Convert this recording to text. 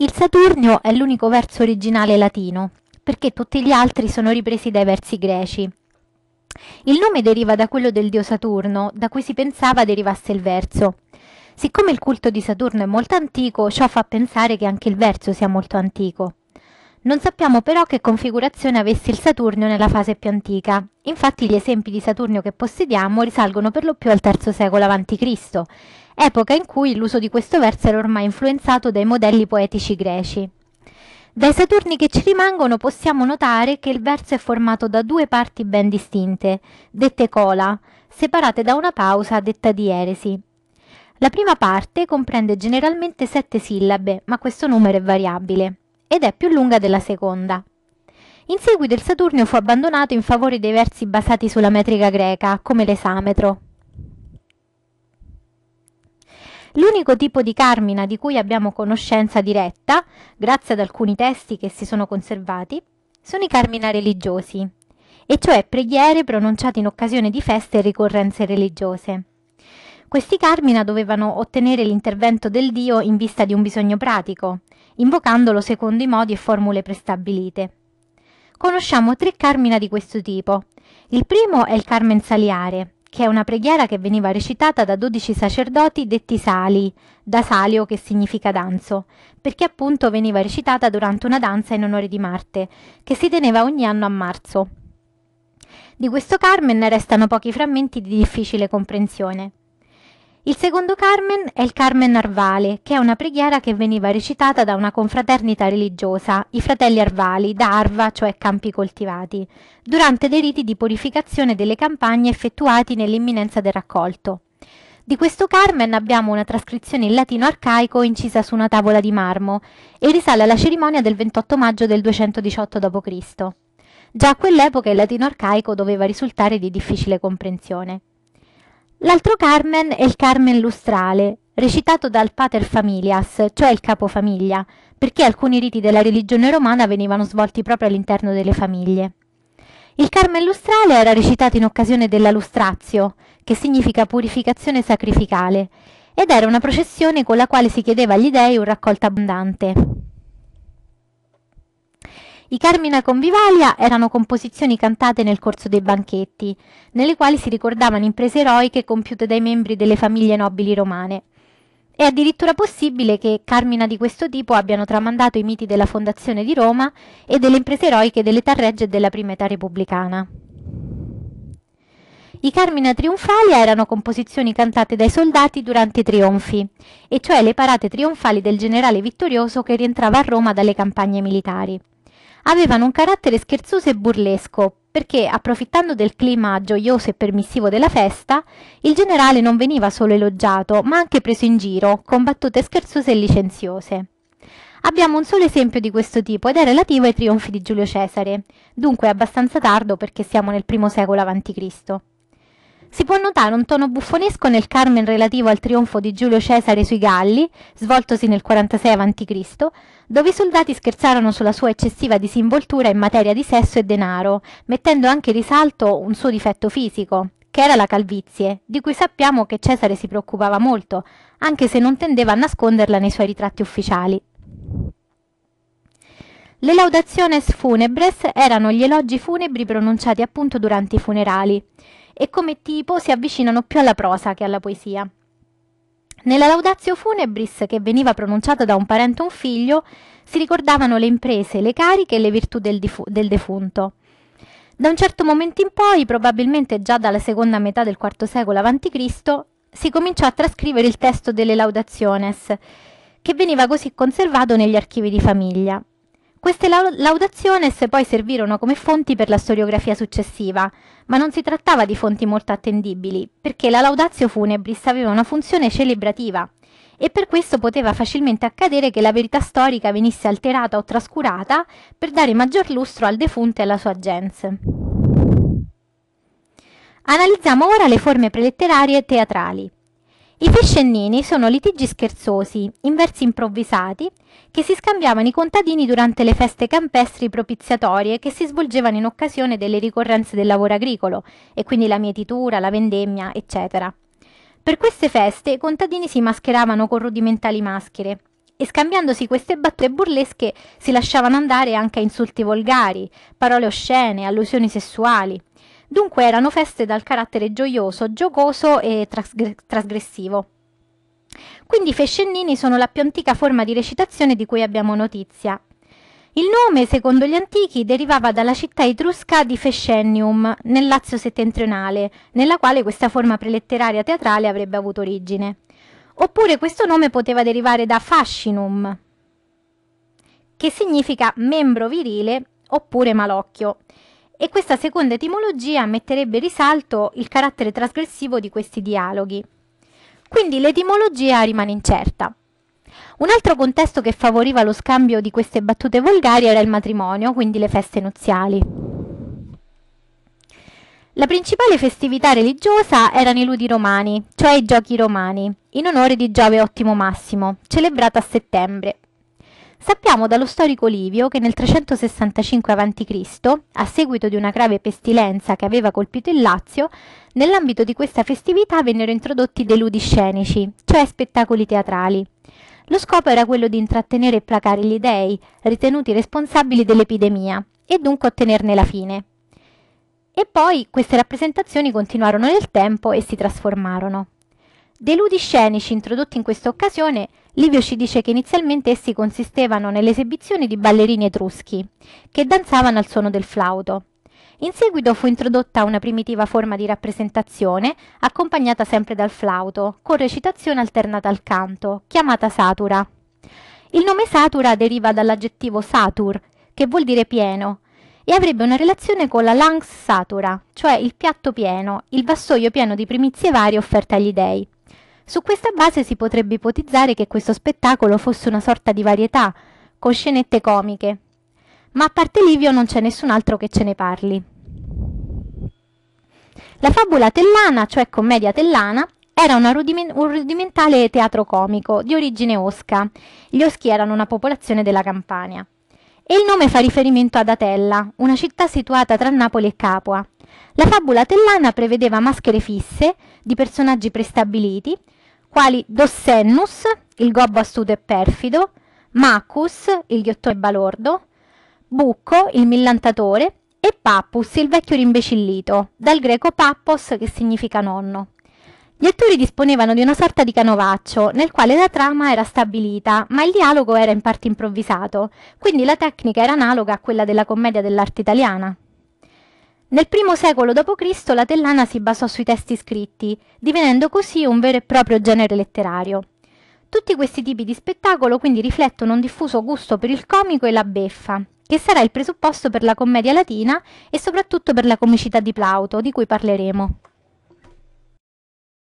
Il Saturnio è l'unico verso originale latino, perché tutti gli altri sono ripresi dai versi greci. Il nome deriva da quello del dio Saturno, da cui si pensava derivasse il verso. Siccome il culto di Saturno è molto antico, ciò fa pensare che anche il verso sia molto antico. Non sappiamo però che configurazione avesse il Saturnio nella fase più antica. Infatti gli esempi di Saturnio che possediamo risalgono per lo più al III secolo a.C., epoca in cui l'uso di questo verso era ormai influenzato dai modelli poetici greci. Dai Saturni che ci rimangono possiamo notare che il verso è formato da due parti ben distinte, dette cola, separate da una pausa detta di eresi. La prima parte comprende generalmente sette sillabe, ma questo numero è variabile, ed è più lunga della seconda. In seguito il Saturnio fu abbandonato in favore dei versi basati sulla metrica greca, come l'esametro. L'unico tipo di carmina di cui abbiamo conoscenza diretta, grazie ad alcuni testi che si sono conservati, sono i carmina religiosi, e cioè preghiere pronunciate in occasione di feste e ricorrenze religiose. Questi carmina dovevano ottenere l'intervento del dio in vista di un bisogno pratico, invocandolo secondo i modi e formule prestabilite. Conosciamo tre carmina di questo tipo. Il primo è il Carmen Saliare, che è una preghiera che veniva recitata da dodici sacerdoti detti sali, da salio che significa danzo, perché appunto veniva recitata durante una danza in onore di Marte, che si teneva ogni anno a marzo. Di questo Carmen restano pochi frammenti di difficile comprensione. Il secondo Carmen è il Carmen Arvale, che è una preghiera che veniva recitata da una confraternita religiosa, i fratelli Arvali, da Arva, cioè campi coltivati, durante dei riti di purificazione delle campagne effettuati nell'imminenza del raccolto. Di questo Carmen abbiamo una trascrizione in latino arcaico incisa su una tavola di marmo e risale alla cerimonia del 28 maggio del 218 d.C. Già a quell'epoca il latino arcaico doveva risultare di difficile comprensione. L'altro Carmen è il Carmen lustrale, recitato dal pater familias, cioè il capofamiglia, perché alcuni riti della religione romana venivano svolti proprio all'interno delle famiglie. Il Carmen lustrale era recitato in occasione della lustrazio, che significa purificazione sacrificale, ed era una processione con la quale si chiedeva agli dei un raccolto abbondante. I Carmina Convivalia erano composizioni cantate nel corso dei banchetti, nelle quali si ricordavano imprese eroiche compiute dai membri delle famiglie nobili romane. È addirittura possibile che Carmina di questo tipo abbiano tramandato i miti della fondazione di Roma e delle imprese eroiche dell'età regge e della prima età repubblicana. I Carmina trionfali erano composizioni cantate dai soldati durante i trionfi, e cioè le parate trionfali del generale vittorioso che rientrava a Roma dalle campagne militari avevano un carattere scherzoso e burlesco, perché approfittando del clima gioioso e permissivo della festa, il generale non veniva solo elogiato, ma anche preso in giro, con battute scherzose e licenziose. Abbiamo un solo esempio di questo tipo ed è relativo ai trionfi di Giulio Cesare, dunque è abbastanza tardo perché siamo nel primo secolo a.C. Si può notare un tono buffonesco nel Carmen relativo al trionfo di Giulio Cesare sui Galli, svoltosi nel 46 a.C., dove i soldati scherzarono sulla sua eccessiva disinvoltura in materia di sesso e denaro, mettendo anche in risalto un suo difetto fisico, che era la calvizie, di cui sappiamo che Cesare si preoccupava molto, anche se non tendeva a nasconderla nei suoi ritratti ufficiali. Le laudaciones funebres erano gli elogi funebri pronunciati appunto durante i funerali e come tipo si avvicinano più alla prosa che alla poesia. Nella Laudatio Funebris, che veniva pronunciata da un parente o un figlio, si ricordavano le imprese, le cariche e le virtù del, difu- del defunto. Da un certo momento in poi, probabilmente già dalla seconda metà del IV secolo a.C., si cominciò a trascrivere il testo delle Laudaciones, che veniva così conservato negli archivi di famiglia. Queste laudaciones poi servirono come fonti per la storiografia successiva, ma non si trattava di fonti molto attendibili, perché la laudatio funebris aveva una funzione celebrativa e per questo poteva facilmente accadere che la verità storica venisse alterata o trascurata per dare maggior lustro al defunto e alla sua gens. Analizziamo ora le forme preletterarie teatrali. I fiscennini sono litigi scherzosi, in versi improvvisati, che si scambiavano i contadini durante le feste campestri propiziatorie che si svolgevano in occasione delle ricorrenze del lavoro agricolo, e quindi la mietitura, la vendemmia, eccetera. Per queste feste i contadini si mascheravano con rudimentali maschere e scambiandosi queste battute burlesche si lasciavano andare anche a insulti volgari, parole oscene, allusioni sessuali. Dunque erano feste dal carattere gioioso, giocoso e trasgressivo. Quindi i fescennini sono la più antica forma di recitazione di cui abbiamo notizia. Il nome, secondo gli antichi, derivava dalla città etrusca di Fescennium, nel Lazio settentrionale, nella quale questa forma preletteraria teatrale avrebbe avuto origine. Oppure questo nome poteva derivare da fascinum, che significa membro virile oppure malocchio e questa seconda etimologia metterebbe in risalto il carattere trasgressivo di questi dialoghi. Quindi l'etimologia rimane incerta. Un altro contesto che favoriva lo scambio di queste battute volgari era il matrimonio, quindi le feste nuziali. La principale festività religiosa erano i ludi romani, cioè i giochi romani, in onore di Giove Ottimo Massimo, celebrata a settembre. Sappiamo dallo storico Livio che nel 365 a.C., a seguito di una grave pestilenza che aveva colpito il Lazio, nell'ambito di questa festività vennero introdotti dei ludi scenici, cioè spettacoli teatrali. Lo scopo era quello di intrattenere e placare gli dei, ritenuti responsabili dell'epidemia, e dunque ottenerne la fine. E poi queste rappresentazioni continuarono nel tempo e si trasformarono. Dei ludi scenici introdotti in questa occasione, Livio ci dice che inizialmente essi consistevano nelle esibizioni di ballerini etruschi, che danzavano al suono del flauto. In seguito fu introdotta una primitiva forma di rappresentazione, accompagnata sempre dal flauto, con recitazione alternata al canto, chiamata satura. Il nome satura deriva dall'aggettivo satur, che vuol dire pieno, e avrebbe una relazione con la lanx satura, cioè il piatto pieno, il vassoio pieno di primizie varie offerte agli dei. Su questa base si potrebbe ipotizzare che questo spettacolo fosse una sorta di varietà, con scenette comiche. Ma a parte Livio non c'è nessun altro che ce ne parli. La fabula tellana, cioè commedia tellana, era rudiment- un rudimentale teatro comico di origine osca. Gli oschi erano una popolazione della Campania. E il nome fa riferimento ad Atella, una città situata tra Napoli e Capua. La fabula tellana prevedeva maschere fisse di personaggi prestabiliti quali Dossennus, il gobbo astuto e perfido, Macus, il ghiottone balordo, Bucco, il millantatore, e Pappus, il vecchio rimbecillito, dal greco pappos che significa nonno. Gli attori disponevano di una sorta di canovaccio nel quale la trama era stabilita, ma il dialogo era in parte improvvisato, quindi la tecnica era analoga a quella della commedia dell'arte italiana. Nel primo secolo d.C. la Tellana si basò sui testi scritti, divenendo così un vero e proprio genere letterario. Tutti questi tipi di spettacolo quindi riflettono un diffuso gusto per il comico e la beffa, che sarà il presupposto per la commedia latina e soprattutto per la comicità di Plauto, di cui parleremo.